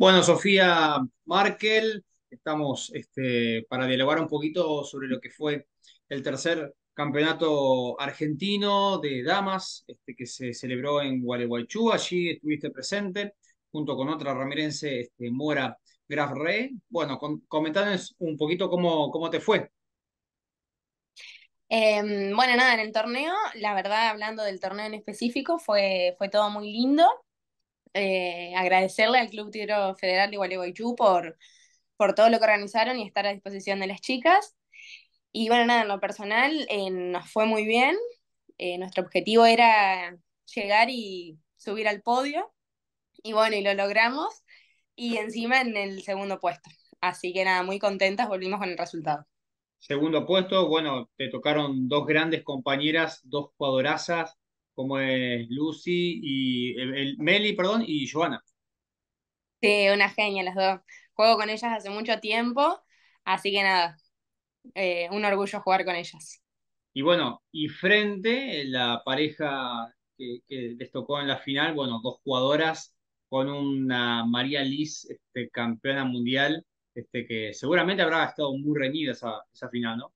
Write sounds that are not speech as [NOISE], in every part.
Bueno, Sofía Markel, estamos este, para dialogar un poquito sobre lo que fue el tercer campeonato argentino de damas este, que se celebró en Gualeguaychú. Allí estuviste presente junto con otra ramirense, este, Mora Graf Re. Bueno, comentanos un poquito cómo, cómo te fue. Em, bueno, nada, en el torneo, la verdad, hablando del torneo en específico, fue, fue todo muy lindo. Eh, agradecerle al Club Tiro Federal de Gualeguaychú por, por todo lo que organizaron y estar a disposición de las chicas. Y bueno, nada, en lo personal eh, nos fue muy bien. Eh, nuestro objetivo era llegar y subir al podio. Y bueno, y lo logramos. Y encima en el segundo puesto. Así que nada, muy contentas, volvimos con el resultado. Segundo puesto, bueno, te tocaron dos grandes compañeras, dos jugadorazas, como es Lucy y el, Meli, perdón, y Joana. Sí, una genia las dos. Juego con ellas hace mucho tiempo, así que nada, eh, un orgullo jugar con ellas. Y bueno, y frente, la pareja que, les tocó en la final, bueno, dos jugadoras con una María Liz, este, campeona mundial, este, que seguramente habrá estado muy reñida esa final, ¿no?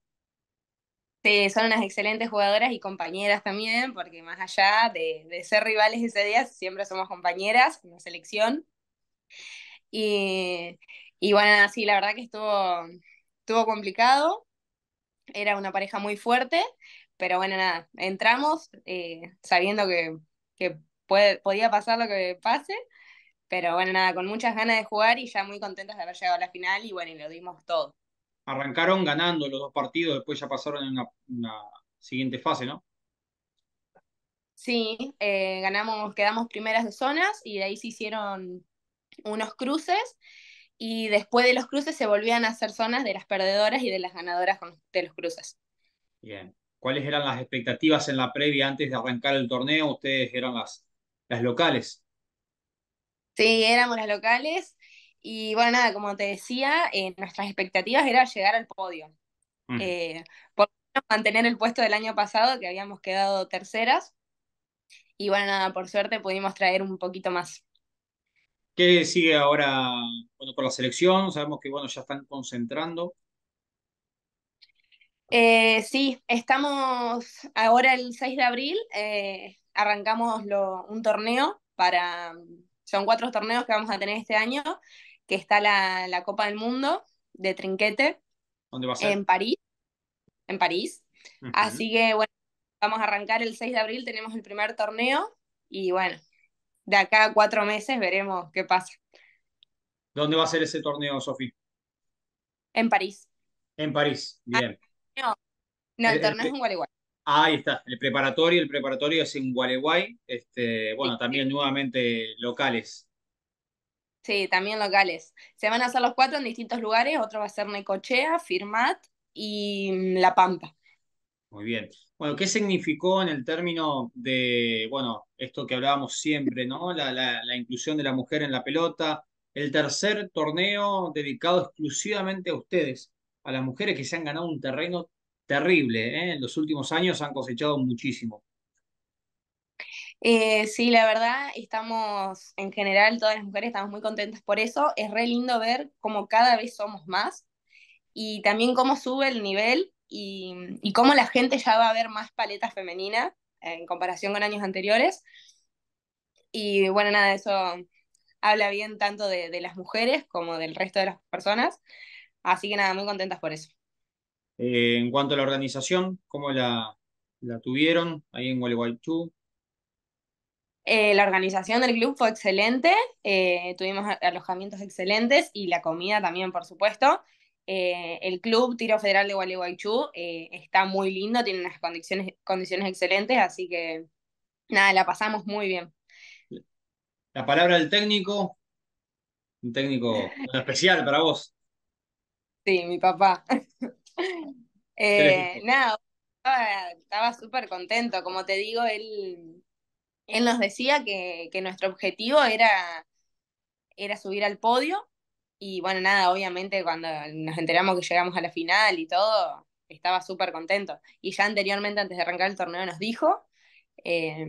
son unas excelentes jugadoras y compañeras también, porque más allá de, ser rivales ese día, siempre somos compañeras en la selección. Y, y bueno, sí, la verdad que estuvo, estuvo complicado. Era una pareja muy fuerte, pero bueno, nada, entramos eh, sabiendo que, que puede, podía pasar lo que pase. Pero bueno, nada, con muchas ganas de jugar y ya muy contentos de haber llegado a la final y bueno, y lo dimos todo arrancaron ganando los dos partidos, después ya pasaron a una, siguiente fase, ¿no? Sí, eh, ganamos, quedamos primeras de zonas y de ahí se hicieron unos cruces y después de los cruces se volvían a hacer zonas de las perdedoras y de las ganadoras de los cruces. Bien. ¿Cuáles eran las expectativas en la previa antes de arrancar el torneo? Ustedes eran las, las locales. Sí, éramos las locales. Y bueno, nada, como te decía, eh, nuestras expectativas era llegar al podio. Eh, por mantener el puesto del año pasado, que habíamos quedado terceras. Y bueno, nada, por suerte pudimos traer un poquito más. ¿Qué sigue ahora bueno, por la selección? Sabemos que bueno, ya están concentrando. Eh, sí, estamos ahora el 6 de abril, arrancamos lo, un torneo para, son cuatro torneos que vamos a tener este año que está la, Copa del Mundo de Trinquete. ¿Dónde va a ser? En París. En París. Así que bueno, vamos a arrancar el 6 de abril, tenemos el primer torneo y bueno, de acá a cuatro meses veremos qué pasa. ¿Dónde va a ser ese torneo, Sofía? En París. En París, bien. Ah, no, el, eh, eh, torneo es en Gualeguay. Ahí está, el preparatorio, el preparatorio es en Gualeguay, este, bueno, también nuevamente locales. Sí, también locales. Se van a hacer los cuatro en distintos lugares. Otro va a ser Necochea, Firmat y mm, La Pampa. Muy bien. Bueno, ¿qué significó en el término de, bueno, esto que hablábamos siempre, ¿no? La, inclusión de la mujer en la pelota, el tercer torneo dedicado exclusivamente a ustedes, a las mujeres que se han ganado un terreno terrible, ¿eh? en los últimos años han cosechado muchísimo. Eh, sí, la verdad, estamos en general, todas las mujeres estamos muy contentas por eso. Es re lindo ver cómo cada vez somos más y también cómo sube el nivel y, y cómo la gente ya va a ver más paletas femenina eh, en comparación con años anteriores. Y bueno, nada, eso habla bien tanto de, las mujeres como del resto de las personas. Así que nada, muy contentas por eso. Eh, en cuanto a la organización, ¿cómo la, la tuvieron ahí en Gualeguaychú? Eh, la organización del club fue excelente, eh, tuvimos alojamientos excelentes y la comida también, por supuesto. Eh, el club Tiro Federal de Gualeguaychú está muy lindo, tiene unas condiciones, condiciones excelentes, así que nada, la pasamos muy bien. La palabra del técnico, un técnico [LAUGHS] especial para vos. Sí, mi papá. nada, estaba súper contento, como te digo, él él nos decía que, nuestro objetivo era, era subir al podio y bueno, nada, obviamente cuando nos enteramos que llegamos a la final y todo, estaba súper contento. Y ya anteriormente, antes de arrancar el torneo, nos dijo, eh,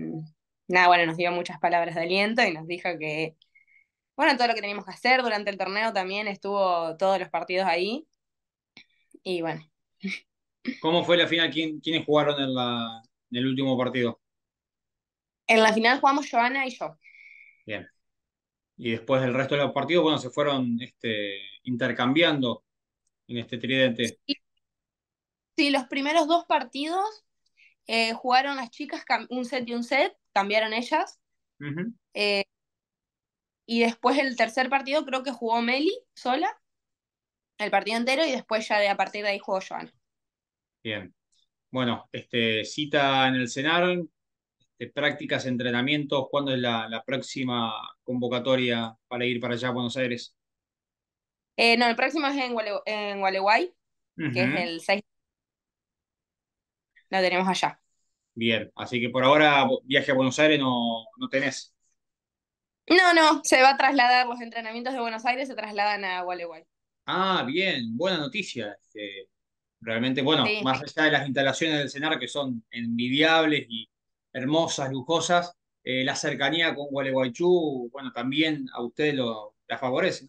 nada, bueno, nos dio muchas palabras de aliento y nos dijo que, bueno, todo lo que teníamos que hacer durante el torneo también estuvo todos los partidos ahí. Y bueno. ¿Cómo fue la final? ¿Quién, ¿Quiénes jugaron en, la, en el último partido? En la final jugamos Joana y yo. Bien. Y después del resto de los partidos, bueno, se fueron este, intercambiando en este tridente. Sí, los primeros dos partidos eh, jugaron las chicas un set y un set, cambiaron ellas. Eh, y después el tercer partido creo que jugó Meli sola, el partido entero, y después ya a partir de ahí jugó Joana. Bien. Bueno, este, cita en el cenar, de prácticas, entrenamientos? ¿Cuándo es la, próxima convocatoria para ir para allá a Buenos Aires? Eh, no, el próximo es en, Gualeguay, que es el 6. Lo tenemos allá. Bien, así que por ahora viaje a Buenos Aires no, no tenés. No, no, se va a trasladar, los entrenamientos de Buenos Aires se trasladan a Gualeguay. Ah, bien, buena noticia. Este, realmente, bueno, más allá de las instalaciones del CENAR que son envidiables y hermosas, lujosas. Eh, la cercanía con Gualeguaychú, bueno, también a ustedes lo, la favorece,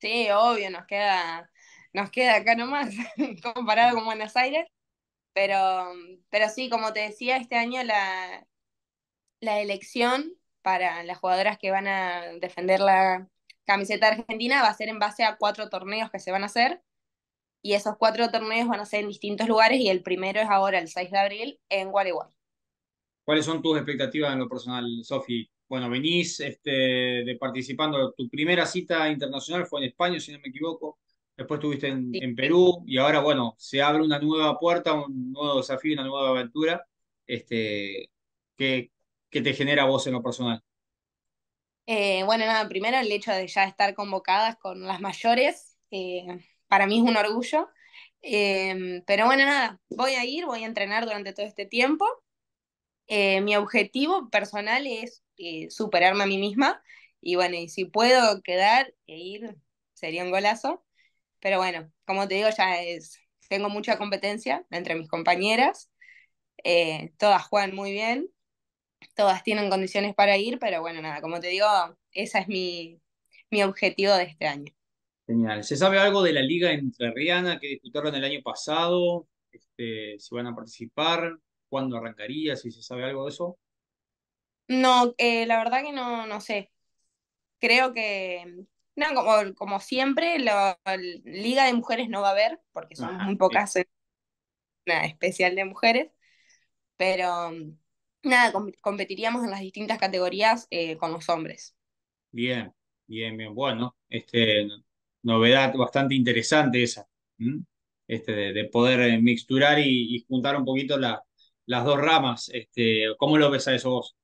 Sí, obvio, nos queda, nos queda acá nomás, [LAUGHS] comparado con Buenos Aires. Pero, pero sí, como te decía, este año la, la elección para las jugadoras que van a defender la camiseta argentina va a ser en base a cuatro torneos que se van a hacer. Y esos cuatro torneos van a ser en distintos lugares y el primero es ahora el 6 de abril en Gualeguay. ¿Cuáles son tus expectativas en lo personal, Sofi? Bueno, venís este, de participando, tu primera cita internacional fue en España, si no me equivoco, después estuviste en, Perú y ahora, bueno, se abre una nueva puerta, un nuevo desafío, una nueva aventura. Este, ¿qué, ¿Qué te genera vos en lo personal? Eh, bueno, nada, primero el hecho de ya estar convocadas con las mayores, eh, para mí es un orgullo. Eh, pero bueno, nada, voy a ir, voy a entrenar durante todo este tiempo eh, mi objetivo personal es eh, superarme a mí misma y bueno, y si puedo quedar e ir, sería un golazo. Pero bueno, como te digo, ya es, tengo mucha competencia entre mis compañeras, eh, todas juegan muy bien, todas tienen condiciones para ir, pero bueno, nada, como te digo, ese es mi, mi objetivo de este año. Genial. ¿Se sabe algo de la liga entrerriana que disputaron el año pasado? Este, si van a participar, cuándo arrancaría, si se sabe algo de eso. No, eh, la verdad que no, no sé. Creo que, no, como, como siempre, la, Liga de Mujeres no va a haber, porque son muy pocas, en especial de mujeres, pero nada, competiríamos en las distintas categorías eh, con los hombres. Bien, bien, bien, bueno, este, novedad bastante interesante esa, este, de, poder eh, mixturar y juntar un poquito la, las dos ramas. Este, ¿Cómo lo ves a eso vos?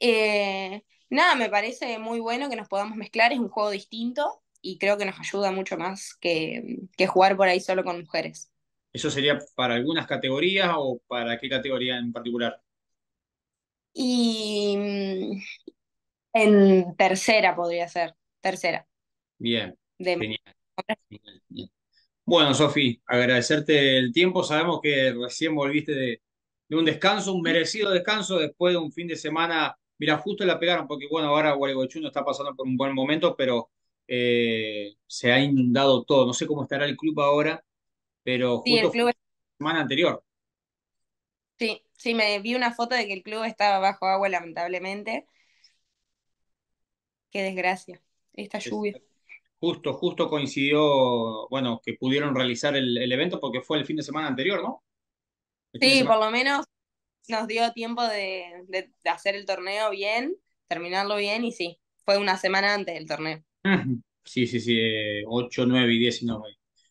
Eh, nada, me parece muy bueno que nos podamos mezclar, es un juego distinto y creo que nos ayuda mucho más que, jugar por ahí solo con mujeres. ¿Eso sería para algunas categorías o para qué categoría en particular? Y mm, en tercera podría ser, tercera. Bien. Bien. Bueno, Sofi, agradecerte el tiempo. Sabemos que recién volviste de, un descanso, un merecido descanso después de un fin de semana. Mira, justo la pegaron porque, bueno, ahora Gualegochú está pasando por un buen momento, pero eh, se ha inundado todo. No sé cómo estará el club ahora, pero justo la semana anterior. Sí, sí, me vi una foto de que el club estaba bajo agua, lamentablemente. Qué desgracia, esta lluvia. Justo, coincidió, bueno, que pudieron realizar el, evento porque fue el fin de semana anterior, ¿no? sí, por lo menos nos dio tiempo de, hacer el torneo bien, terminarlo bien y sí, fue una semana antes del torneo. Sí, sí, sí, 8, eh, 9 y 10 si no,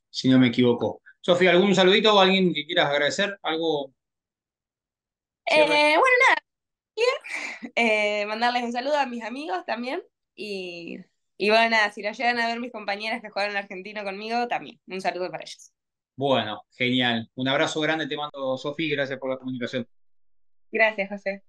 si no me equivoco. Sofía, ¿algún saludito o alguien que quieras agradecer? ¿Algo? Eh, bueno, nada, eh, mandarles un saludo a mis amigos también y y bueno, si lo llegan a ver mis compañeras que jugaron argentino conmigo, también. Un saludo para ellas. Bueno, genial. Un abrazo grande te mando, Sofi, gracias por la comunicación. Gracias, José.